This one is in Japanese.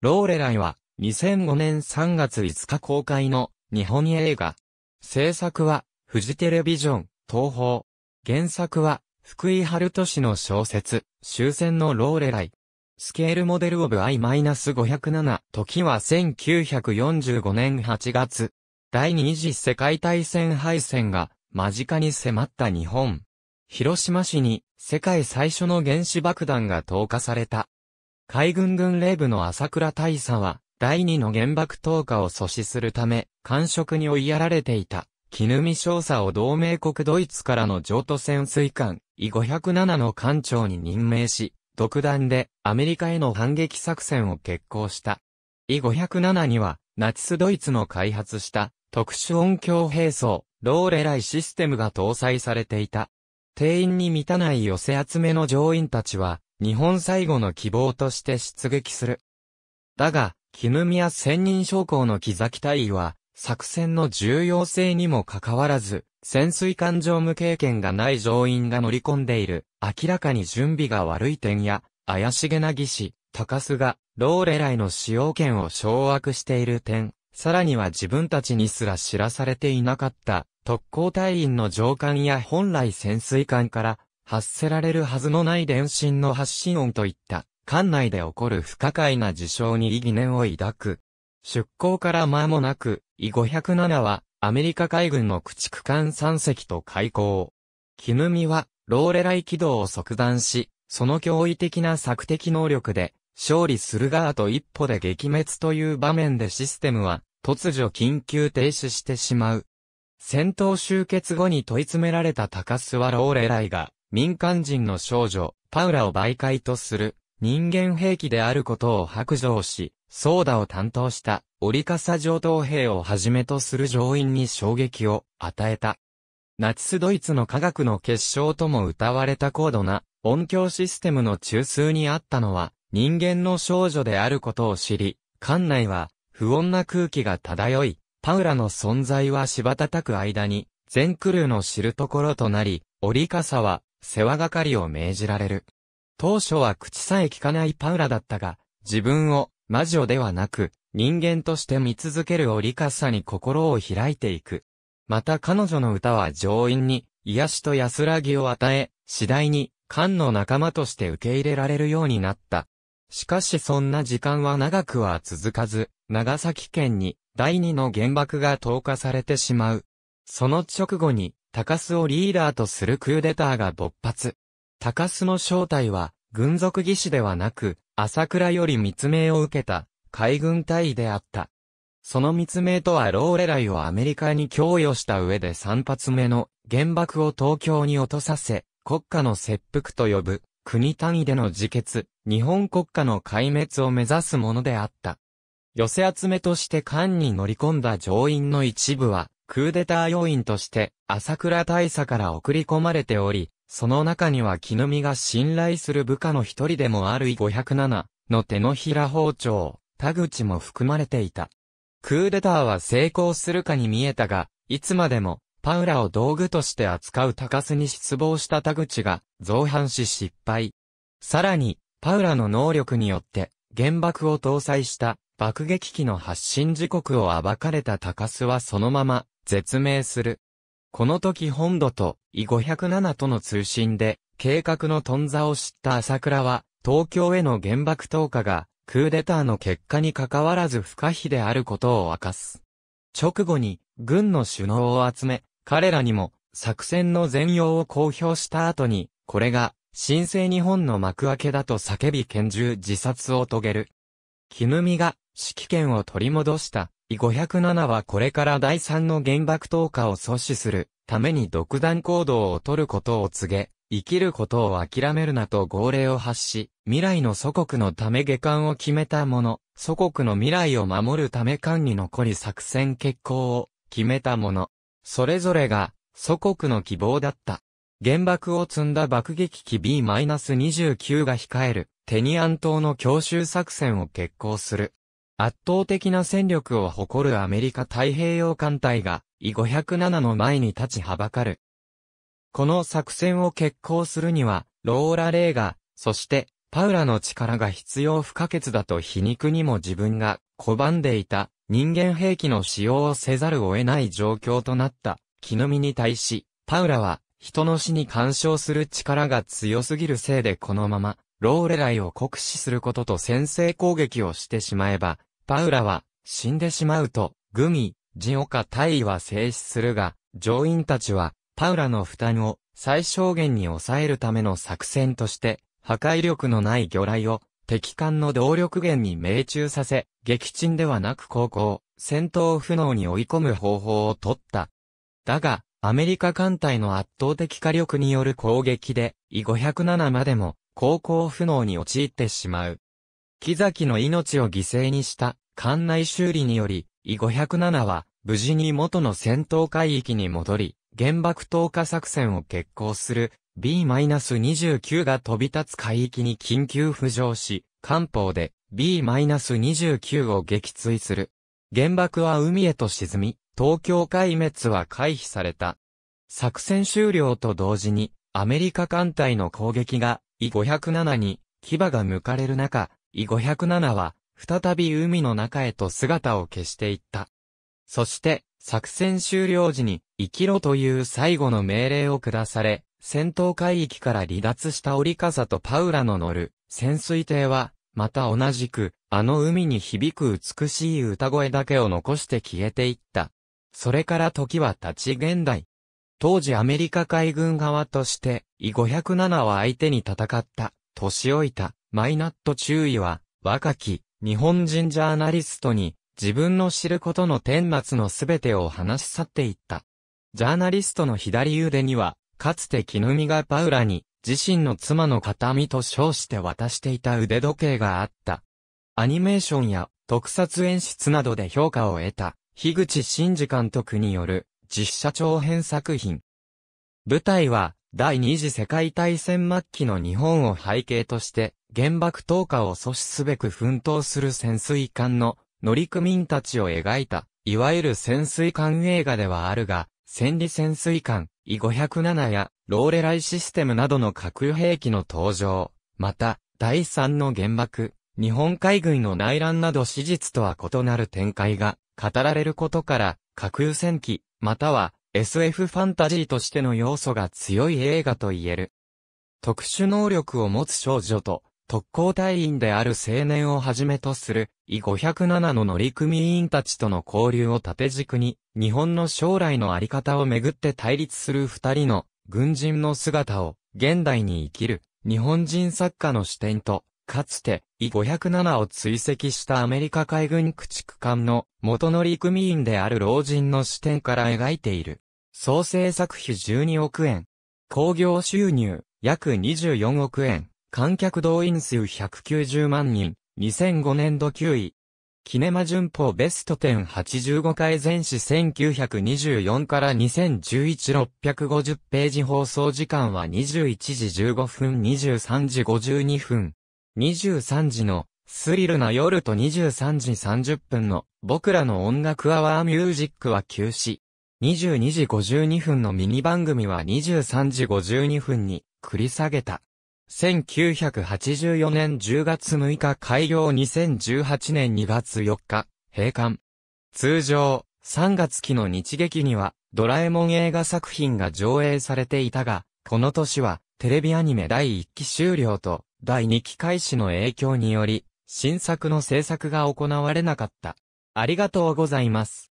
ローレライは2005年3月5日公開の日本映画。制作はフジテレビジョン東宝。原作は福井春都市の小説終戦のローレライ。スケールモデルオブアイイマナス5 0 7時は1945年8月。第二次世界大戦敗戦が間近に迫った日本。広島市に世界最初の原子爆弾が投下された。海軍軍令部の朝倉大佐は、第二の原爆投下を阻止するため、官職に追いやられていた。絹見少佐を同盟国ドイツからの譲渡潜水艦、E507 の艦長に任命し、独断でアメリカへの反撃作戦を決行した。E507 には、ナチスドイツの開発した特殊音響兵装、ローレライシステムが搭載されていた。定員に満たない寄せ集めの乗員たちは、日本最後の希望として出撃する。だが、絹宮千人将校の木崎隊員は、作戦の重要性にもかかわらず、潜水艦乗務経験がない乗員が乗り込んでいる、明らかに準備が悪い点や、怪しげな技師、高須が、ローレライの使用権を掌握している点、さらには自分たちにすら知らされていなかった、特攻隊員の上官や本来潜水艦から発せられるはずのない電信の発信音といった、艦内で起こる不可解な事象に疑念を抱く。出港から間もなく、E507 は、アメリカ海軍の駆逐艦3隻と開港。絹ミは、ローレライ軌道を即断し、その驚異的な索敵能力で、勝利するがあと一歩で撃滅という場面でシステムは、突如緊急停止してしまう。戦闘終結後に問い詰められた高須はローレライが、民間人の少女、パウラを媒介とする人間兵器であることを白状し、ソーダを担当したオリカサ上等兵をはじめとする上院に衝撃を与えた。ナチスドイツの科学の結晶とも歌われた高度な音響システムの中枢にあったのは人間の少女であることを知り、館内は不穏な空気が漂い、パウラの存在は柴叩く間に全クルーの知るところとなり、オリカサは世話係を命じられる。当初は口さえ聞かないパウラだったが、自分を魔女ではなく、人間として見続けるオリカさに心を開いていく。また彼女の歌は上院に癒しと安らぎを与え、次第に、漢の仲間として受け入れられるようになった。しかしそんな時間は長くは続かず、長崎県に第二の原爆が投下されてしまう。その直後に、高須をリーダーとするクーデターが勃発。高須の正体は、軍属技師ではなく、朝倉より密命を受けた、海軍隊であった。その密命とはローレライをアメリカに供与した上で3発目の原爆を東京に落とさせ、国家の切腹と呼ぶ、国単位での自決、日本国家の壊滅を目指すものであった。寄せ集めとして艦に乗り込んだ乗員の一部は、クーデター要員として、朝倉大佐から送り込まれており、その中には木の実が信頼する部下の一人でもある伊507の手のひら包丁、田口も含まれていた。クーデターは成功するかに見えたが、いつまでも、パウラを道具として扱う高須に失望した田口が、造反し失敗。さらに、パウラの能力によって、原爆を搭載した、爆撃機の発進時刻を暴かれた高須はそのまま、絶命する。この時本土とイ507との通信で、計画の頓挫を知った朝倉は、東京への原爆投下が、クーデターの結果に関わらず不可避であることを明かす。直後に、軍の首脳を集め、彼らにも、作戦の全容を公表した後に、これが、新生日本の幕開けだと叫び拳銃自殺を遂げる。絹美が、指揮権を取り戻した。507はこれから第3の原爆投下を阻止するために独断行動を取ることを告げ、生きることを諦めるなと号令を発し、未来の祖国のため下官を決めた者、祖国の未来を守るため官に残り作戦決行を決めた者、それぞれが祖国の希望だった。原爆を積んだ爆撃機 B-29 が控えるテニアン島の強襲作戦を決行する。圧倒的な戦力を誇るアメリカ太平洋艦隊が、E507 の前に立ちはばかる。この作戦を決行するには、ローラ・レーガ、そして、パウラの力が必要不可欠だと皮肉にも自分が拒んでいた人間兵器の使用をせざるを得ない状況となった木の実に対し、パウラは人の死に干渉する力が強すぎるせいでこのままローレライを酷使することと先制攻撃をしてしまえばパウラは、死んでしまうと、グミ、ジオカ大尉は制止するが、乗員たちは、パウラの負担を最小限に抑えるための作戦として、破壊力のない魚雷を敵艦の動力源に命中させ、撃沈ではなく航行、戦闘不能に追い込む方法を取った。だが、アメリカ艦隊の圧倒的火力による攻撃で、E507 までも、航行不能に陥ってしまう。木崎の命を犠牲にした艦内修理により、イ507は無事に元の戦闘海域に戻り、原爆投下作戦を決行する B-29 が飛び立つ海域に緊急浮上し、艦砲で B-29 を撃墜する。原爆は海へと沈み、東京壊滅は回避された。作戦終了と同時に、アメリカ艦隊の攻撃が、E507 に牙が向かれる中、イ507は、再び海の中へと姿を消していった。そして、作戦終了時に、生きろという最後の命令を下され、戦闘海域から離脱した折りカとパウラの乗る潜水艇は、また同じく、あの海に響く美しい歌声だけを残して消えていった。それから時は立ち現代。当時アメリカ海軍側として、イ507は相手に戦った、年老いた、マイナット注意は、若き日本人ジャーナリストに自分の知ることの顛末のすべてを話し去っていった。ジャーナリストの左腕には、かつて木の実がパウラに自身の妻の形見と称して渡していた腕時計があった。アニメーションや特撮演出などで評価を得た、樋口真嗣監督による実写長編作品。舞台は、第二次世界大戦末期の日本を背景として、原爆投下を阻止すべく奮闘する潜水艦の乗組員たちを描いた、いわゆる潜水艦映画ではあるが、戦利潜水艦、E507 や、ローレライシステムなどの核兵器の登場、また、第三の原爆、日本海軍の内乱など史実とは異なる展開が語られることから、核戦機、または SF ファンタジーとしての要素が強い映画と言える。特殊能力を持つ少女と、特攻隊員である青年をはじめとする、e 507の乗組員たちとの交流を縦軸に、日本の将来のあり方をめぐって対立する二人の、軍人の姿を、現代に生きる、日本人作家の視点と、かつて、E507 を追跡したアメリカ海軍駆逐艦の元乗組員である老人の視点から描いている。総制作費12億円。工業収入、約24億円。観客動員数190万人。2005年度9位。キネマ旬報ベスト10 85回前史1924から2011650ページ放送時間は21時15分23時52分。23時のスリルな夜と23時30分の僕らの音楽アワーミュージックは休止。22時52分のミニ番組は23時52分に繰り下げた。1984年10月6日開業2018年2月4日閉館。通常3月期の日劇にはドラえもん映画作品が上映されていたが、この年はテレビアニメ第1期終了と第二機械誌の影響により、新作の制作が行われなかった。ありがとうございます。